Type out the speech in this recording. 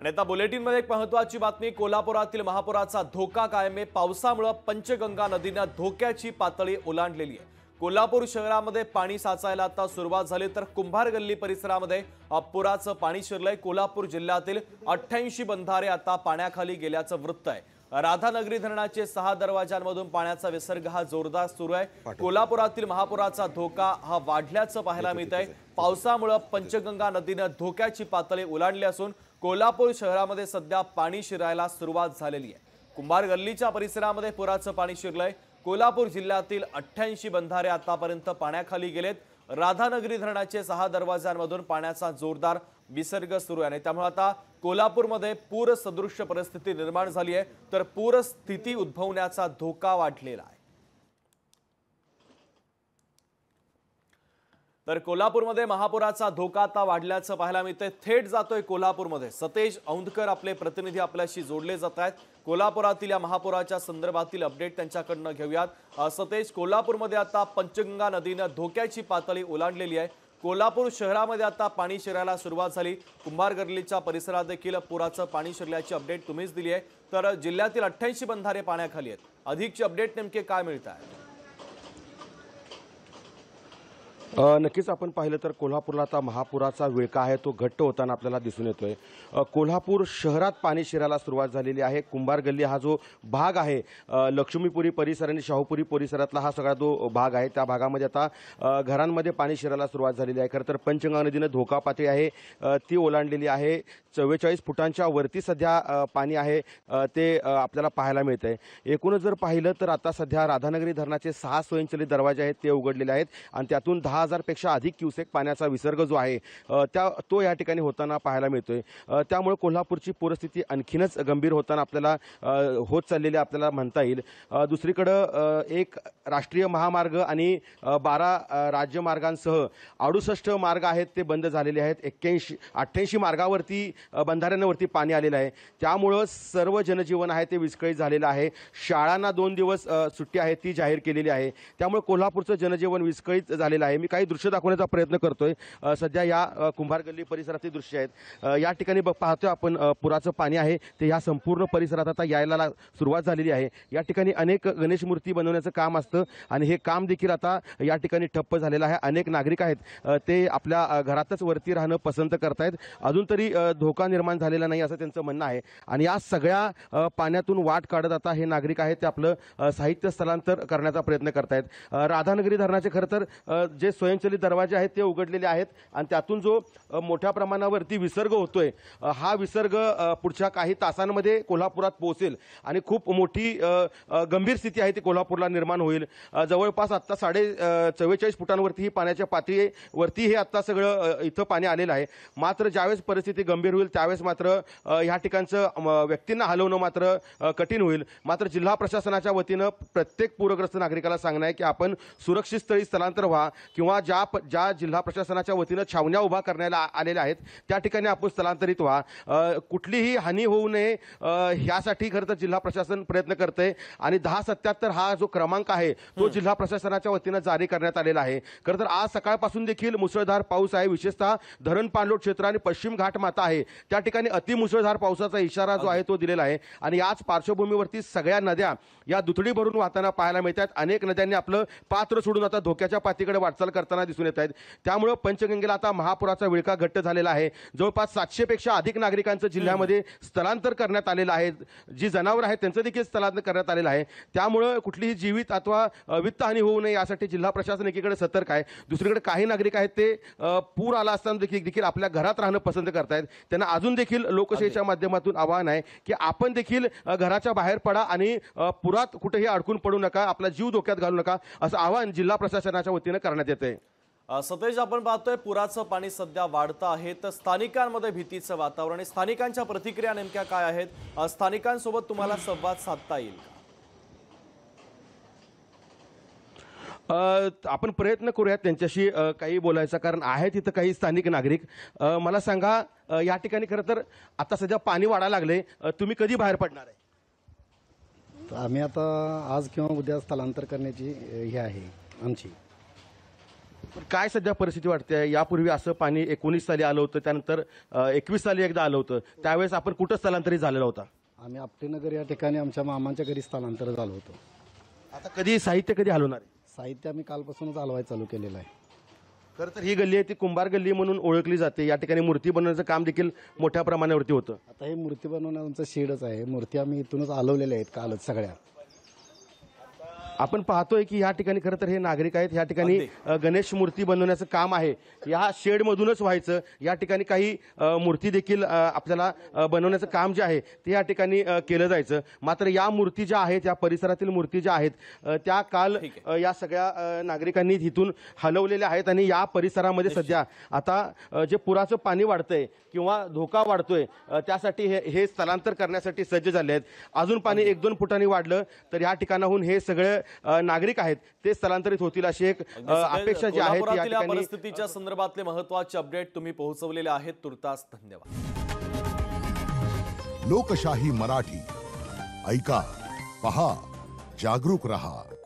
आणि आता मध्ये एक महत्वाची बातमी कोल्हापुरातील महापुराचा धोका कायम आहे पावसामुळे पंचगंगा नदीनं धोक्याची पातळी ओलांडलेली आहे कोल्हापूर शहरामध्ये पाणी साचायला आता सुरुवात झाली तर कुंभार गल्ली परिसरामध्ये पुराचं पाणी शिरलंय कोल्हापूर जिल्ह्यातील अठ्ठ्याऐंशी बंधारे आता पाण्याखाली गेल्याचं वृत्त आहे राधानगरी धरणाचे सहा दरवाजांमधून पाण्याचा विसर्ग हा जोरदार सुरू आहे कोल्हापुरातील महापुराचा धोका हा वाढल्याचं पाहायला मिळत आहे पावसामुळं पंचगंगा नदीनं धोक्याची पातळी ओलांडली असून कोल्हापूर शहरामध्ये सध्या पाणी शिरायला सुरुवात झालेली आहे कुंभार गल्लीच्या परिसरामध्ये पुराचं पाणी शिरलंय कोल्हापूर जिल्ह्यातील अठ्ठ्याऐंशी बंधारे आतापर्यंत पाण्याखाली गेलेत राधानगरी धरणाचे सहा दरवाजांमधून पाण्याचा जोरदार विसर्ग सुरू आहे त्यामुळे आता कोल्हापूरमध्ये पूर परिस्थिती निर्माण झाली आहे तर पूर उद्भवण्याचा धोका वाढलेला आहे तर कोल्हापूरमध्ये महापुराचा धोका आता वाढल्याचं पाहायला मिळतंय थेट जातोय कोल्हापूरमध्ये सतेज औंधकर आपले प्रतिनिधी आपल्याशी जोडले जात आहेत कोल्हापुरातील या महापुराच्या संदर्भातील अपडेट त्यांच्याकडनं घेऊयात सतेज कोल्हापूरमध्ये आता पंचगंगा नदीनं धोक्याची पातळी ओलांडलेली आहे कोल्हापूर शहरामध्ये आता पाणी शिरायला सुरुवात झाली कुंभार गल्लीच्या परिसरात देखील पुराचं पाणी शिरल्याची अपडेट तुम्हीच दिली आहे तर जिल्ह्यातील अठ्ठ्याऐंशी बंधारे पाण्याखाली आहेत अधिकची अपडेट नेमके काय मिळत आहे नक्कीच आपण पाहिलं तर कोल्हापूरला आता महापुराचा विळका आहे तो घट्ट होताना आपल्याला दिसून येतोय कोल्हापूर शहरात पाणी शिरायला सुरुवात झालेली आहे कुंभार गल्ली हा जो भाग आहे लक्ष्मीपुरी परिसर आणि शाहूपुरी परिसरातला हा सगळा जो भाग आहे त्या भागामध्ये आता घरांमध्ये पाणी शिरायला सुरुवात झालेली आहे खरं तर पंचगंगा नदीनं धोका पातळी आहे ती ओलांडलेली आहे चव्वेचाळीस फुटांच्या वरती सध्या पाणी आहे ते आपल्याला पाहायला मिळतं आहे एकूणच जर पाहिलं तर आता सध्या राधानगरी धरणाचे सहा स्वयंचलित दरवाजे आहेत ते उघडलेले आहेत आणि त्यातून दहा दहा हजारपेक्षा अधिक क्युसेक पाण्याचा विसर्ग जो आहे त्या तो या ठिकाणी होताना पाहायला मिळतोय त्यामुळे कोल्हापूरची पूरस्थिती आणखीनच गंभीर होताना आपल्याला होत चाललेली आपल्याला म्हणता येईल दुसरीकडं एक राष्ट्रीय महामार्ग आणि बारा राज्यमार्गांसह अडुसष्ट मार्ग आहेत ते बंद झालेले आहेत एक्क्याऐंशी अठ्ठ्याऐंशी मार्गावरती बंधाऱ्यांवरती पाणी आलेलं आहे त्यामुळं सर्व जनजीवन आहे ते विस्कळीत झालेलं आहे शाळांना दोन दिवस सुट्टी आहे ती जाहीर केलेली आहे त्यामुळे कोल्हापूरचं जनजीवन विस्कळीत झालेलं आहे मी काही दृश्य दाखवण्याचा प्रयत्न करतोय सध्या या कुंभार गल्ली परिसरातली दृश्य आहेत या ठिकाणी बघ पाहतोय आपण पुराचं पाणी आहे ते ह्या संपूर्ण परिसरात आता यायला सुरुवात झालेली आहे या ठिकाणी अनेक गणेश मूर्ती बनवण्याचं काम असतं आणि हे काम देखील आता या ठिकाणी ठप्प झालेलं आहे अनेक नागरिक आहेत ते आपल्या घरातच वरती राहणं पसंत करतायत अजून तरी धोका निर्माण झालेला नाही असं त्यांचं म्हणणं आहे आणि या सगळ्या पाण्यातून वाट काढत आता हे नागरिक आहेत ते आपलं साहित्य स्थलांतर करण्याचा प्रयत्न करतायत राधानगरी धरणाचे खरं तर जे स्वयंचलित दरवाजे आहेत ते उघडलेले आहेत आणि त्यातून जो मोठ्या प्रमाणावरती विसर्ग होतोय हा विसर्ग पुढच्या काही तासांमध्ये कोल्हापुरात पोहोचेल आणि खूप मोठी गंभीर स्थिती आहे ती कोल्हापूरला निर्माण होईल जवळपास आत्ता साडे चव्वेचाळीस फुटांवरती ही पाण्याच्या पातळीवरती हे आत्ता सगळं इथं पाणी आलेलं आहे मात्र ज्यावेळेस परिस्थिती गंभीर होईल त्यावेळेस मात्र ह्या ठिकाणचं व्यक्तींना हलवणं मात्र कठीण होईल मात्र जिल्हा प्रशासनाच्या वतीनं प्रत्येक पूरग्रस्त नागरिकाला सांगणं आहे की आपण सुरक्षित स्थळी स्थलांतर व्हा किंवा किंवा ज्या प ज्या जिल्हा प्रशासनाच्या वतीनं छावण्या उभा करण्याला आलेल्या आहेत त्या ठिकाणी आपण स्थलांतरित व्हा कुठलीही हानी होऊ नये ह्यासाठी खरं तर जिल्हा प्रशासन प्रयत्न करते आणि दहा सत्याहत्तर हा जो क्रमांक आहे तो जिल्हा प्रशासनाच्या वतीनं जारी करण्यात आलेला आहे खरं तर आज सकाळपासून देखील मुसळधार पाऊस आहे विशेषतः धरण पाणलोट क्षेत्र आणि पश्चिम घाट माता आहे त्या ठिकाणी अतिमुसळधार पावसाचा इशारा जो आहे तो दिलेला आहे आणि याच पार्श्वभूमीवरती सगळ्या नद्या या दुथडी भरून वाहताना पाहायला मिळतात अनेक नद्यांनी आपलं पात्र सोडून आता धोक्याच्या पातीकडे वाटचाल करताना दिसून येत आहेत त्यामुळं पंचगंगेला आता महापुराचा विळका घट्ट झालेला आहे जवळपास सातशेपेक्षा अधिक नागरिकांचं जिल्ह्यामध्ये स्थलांतर करण्यात आलेलं आहे जी जनावर आहेत त्यांचं देखील स्थलांतर करण्यात आलेलं आहे त्यामुळं कुठलीही जीवित अथवा वित्तहानी होऊ नये यासाठी जिल्हा प्रशासन एकीकडे सतर्क आहे दुसरीकडे काही नागरिक आहेत ते पूर आला असताना देखील देखील आपल्या घरात राहणं पसंत करतायत त्यांना अजून देखील लोकशाहीच्या माध्यमातून आवाहन आहे की आपण देखील घराच्या बाहेर पडा आणि पुरात कुठेही अडकून पडू नका आपला जीव धोक्यात घालू नका असं आवाहन जिल्हा प्रशासनाच्या वतीनं करण्यात आहे सतेज आपण पाहतोय पुराचं पाणी सध्या वाढतं आहे तर स्थानिकांमध्ये भीतीचं वातावरण आहे स्थानिकांच्या प्रतिक्रिया नेमक्या काय आहेत स्थानिकांसोबत तुम्हाला संवाद साधता येईल आपण प्रयत्न करूयात त्यांच्याशी काही बोलायचं कारण आहे तिथं काही स्थानिक नागरिक मला सांगा या ठिकाणी खरं तर आता सध्या पाणी वाढायला लागले तुम्ही कधी बाहेर पडणार आहे आम्ही आता आज किंवा उद्या स्थलांतर करण्याची हे आहे आमची काय सध्या परिस्थिती वाटते यापूर्वी असं पाणी एकोणीस साली आलं होतं त्यानंतर एकवीस साली एकदा आलं होतं त्यावेळेस आपण कुठं स्थलांतरित झालेला होता आम्ही आपटेनगर या ठिकाणी आमच्या मामांच्या घरी स्थलांतर झालो होतो आता कधी साहित्य कधी हलवणार आहे? साहित्य आम्ही कालपासूनच हलवाय चालू केलेलं आहे खरं तर ही गल्ली आहे ती कुंभार गल्ली म्हणून ओळखली जाते या ठिकाणी मूर्ती बनवण्याचं काम देखील मोठ्या प्रमाणावरती होतं आता हे मूर्ती बनवण्याचं शेडच आहे मूर्ती आम्ही इथूनच हलवलेल्या आहेत कालच सगळ्या आपण पाहतोय की या ठिकाणी खरं तर हे नागरिक आहेत या ठिकाणी गणेश मूर्ती बनवण्याचं काम आहे या शेडमधूनच व्हायचं या ठिकाणी काही मूर्ती देखील आपल्याला बनवण्याचं काम जे आहे ते या ठिकाणी केलं जायचं मात्र या मूर्ती ज्या आहेत या परिसरातील मूर्ती ज्या आहेत त्या काल या सगळ्या नागरिकांनी तिथून हलवलेल्या आहेत आणि या परिसरामध्ये सध्या आता जे पुराचं पाणी वाढतंय किंवा धोका वाढतोय त्यासाठी हे हे स्थलांतर करण्यासाठी सज्ज झाले आहेत अजून पाणी एक दोन फुटांनी वाढलं तर या ठिकाणाहून हे सगळे नागरिक आहेत ते स्थलांतरित होतील अशी एक अपेक्षा जी आहे परिस्थितीच्या संदर्भातले महत्वाचे अपडेट तुम्ही पोहोचवलेले आहेत तुर्तास धन्यवाद लोकशाही मराठी ऐका पहा जागरूक रहा